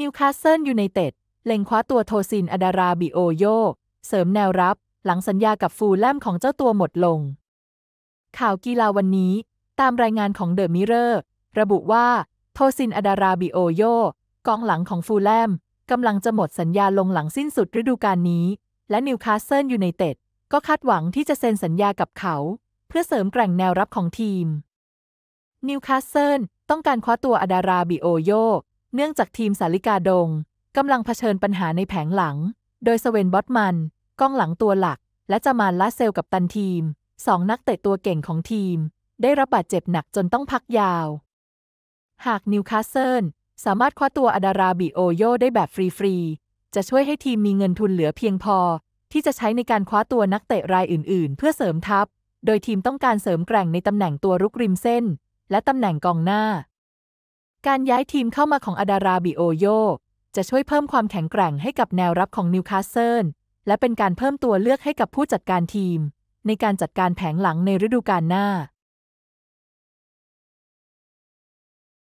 นิวคาสเซิลยูไนเต็ดเล็งคว้าตัวโทซินอดาราบิโอโย เสริมแนวรับหลังสัญญากับฟูลแลมของเจ้าตัวหมดลง ข่าวกีฬาวันนี้ ตามรายงานของเดอะมิเรอร์ ระบุว่า โทซินอดาราบิโอโยกองหลังของฟูลแลมกำลังจะหมดสัญญาลงหลังสิ้นสุดฤดูกาลนี้ และนิวคาสเซิลยูไนเต็ดก็คาดหวังที่จะเซ็นสัญญากับเขา เพื่อเสริมแกร่งแนวรับของทีม นิวคาสเซิลต้องการคว้าตัวอดาราบิโอโยเนื่องจากทีมสาลิกาดงกำลังเผชิญปัญหาในแผงหลัง โดยสเวนบอตมันกล้องหลังตัวหลัก และจามาลาเซลกับตันทีมสองนักเตะตัวเก่งของทีม ได้รับบาดเจ็บหนักจนต้องพักยาว หากนิวคาสเซิลสามารถคว้าตัวอดาราบิโอโย ได้แบบฟรีๆจะช่วยให้ทีมมีเงินทุนเหลือเพียงพอ ที่จะใช้ในการคว้าตัวนักเตะรายอื่นๆ เพื่อเสริมทัพ โดยทีมต้องการเสริมแกร่งในตำแหน่งตัวรุกริมเส้น และตำแหน่งกองหน้าการย้ายทีมเข้ามาของอดาราบิโอโย จะช่วยเพิ่มความแข็งแกร่งให้กับแนวรับของนิวคาสเซิลและเป็นการเพิ่มตัวเลือกให้กับผู้จัดการทีม ในการจัดการแผงหลังในฤดูกาลหน้า